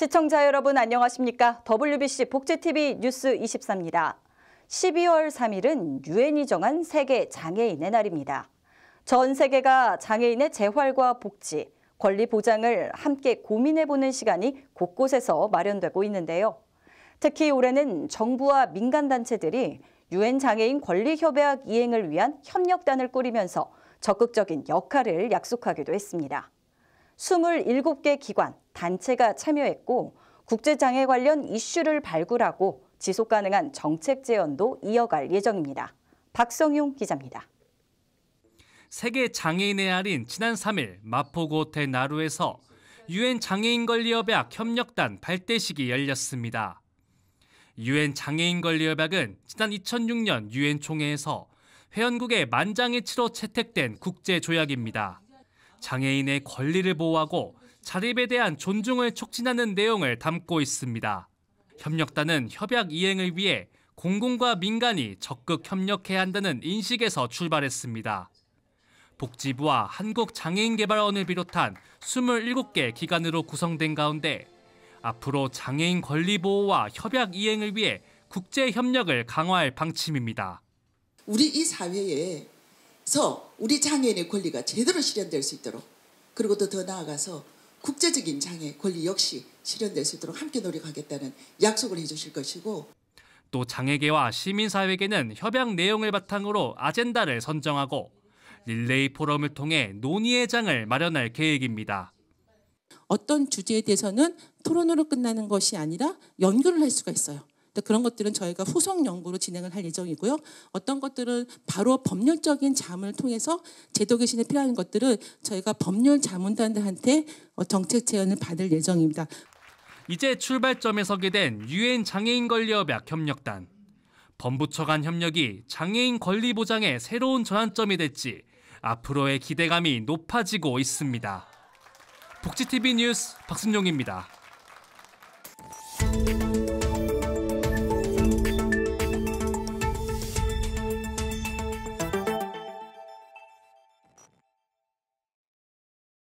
시청자 여러분 안녕하십니까? WBC 복지TV 뉴스 24입니다. 12월 3일은 유엔이 정한 세계 장애인의 날입니다. 전 세계가 장애인의 재활과 복지, 권리 보장을 함께 고민해보는 시간이 곳곳에서 마련되고 있는데요. 특히 올해는 정부와 민간단체들이 유엔 장애인 권리협약 이행을 위한 협력단을 꾸리면서 적극적인 역할을 약속하기도 했습니다. 2 7개 기관, 단체가 참여했고 국제장애 관련 이슈를 발굴하고 지속 가능한 정책 재언도 이어갈 예정입니다. 박성용 기자입니다. 세계 장애인의 날인 지난 3일 마포구 호텔 나루에서 유엔 장애인 권리협약 협력단 발대식이 열렸습니다. 유엔 장애인 권리협약은 지난 2006년 유엔 총회에서 회원국의 만장일치로 채택된 국제 조약입니다. 장애인의 권리를 보호하고 자립에 대한 존중을 촉진하는 내용을 담고 있습니다. 협력단은 협약 이행을 위해 공공과 민간이 적극 협력해야 한다는 인식에서 출발했습니다. 복지부와 한국장애인개발원을 비롯한 27개 기관으로 구성된 가운데 앞으로 장애인 권리 보호와 협약 이행을 위해 국제 협력을 강화할 방침입니다. 우리 이 사회에 서 우리 장애인의 권리가 제대로 실현될 수 있도록 그리고 또 더 나아가서 국제적인 장애 권리 역시 실현될 수 있도록 함께 노력하겠다는 약속을 해주실 것이고 또 장애계와 시민사회계는 협약 내용을 바탕으로 아젠다를 선정하고 릴레이 포럼을 통해 논의의 장을 마련할 계획입니다. 어떤 주제에 대해서는 토론으로 끝나는 것이 아니라 연구를 할 수가 있어요. 그런 것들은 저희가 후속 연구로 진행을 할 예정이고요. 어떤 것들은 바로 법률적인 자문을 통해서 제도 개신에 필요한 것들을 저희가 법률 자문단들한테 어, 정책 제안을 받을 예정입니다. 이제 출발점에 서게 된 유엔 장애인 권리 협약 협력단. 범부처 간 협력이 장애인 권리 보장의 새로운 전환점이 될지 앞으로의 기대감이 높아지고 있습니다. 복지TV 뉴스 박순용입니다.